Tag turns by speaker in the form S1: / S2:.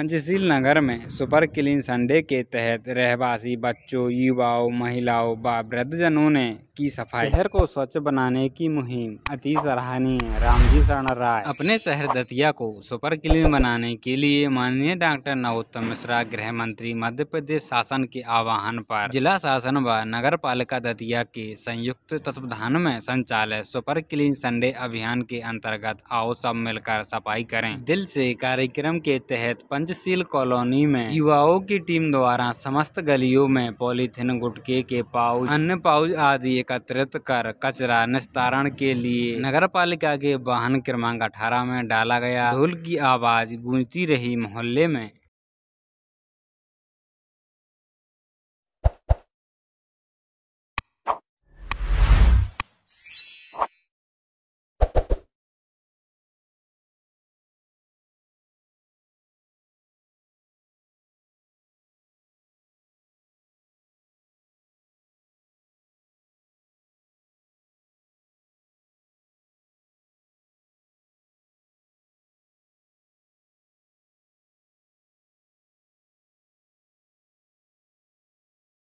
S1: पंचशील नगर में super clean Sunday के तहत रहवासी बच्चों युवाओं महिलाओं व वृद्धजनों ने की सफाई शहर को स्वच्छ बनाने की मुहिम अति सराहनीय रामजी शरण राय अपने शहर दतिया को सुपर क्लीन बनाने के लिए माननीय डॉक्टर नरोत्तम मिश्रा गृह मंत्री मध्य प्रदेश शासन के आह्वान पर जिला शासन व नगर पालिका दतिया के संयुक्त तत्वधान में संचालित सुपर क्लीन संडे अभियान के अंतर्गत आओ सब मिलकर सफाई करें दिल से कार्यक्रम के तहत पंचशील कॉलोनी में युवाओं की टीम द्वारा समस्त गलियों में पॉलीथिन गुटके के पाउच अन्य पाउच आदि एकत्रित कर कचरा निस्तारण के लिए नगर पालिका के वाहन क्रमांक अठारह में डाला गया ढोल की आवाज गूंजती रही मोहल्ले में